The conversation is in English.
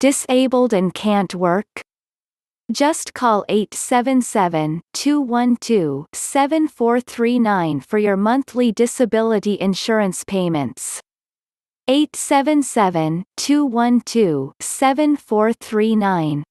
Disabled and can't work? Just call 877-212-7439 for your monthly disability insurance payments. 877-212-7439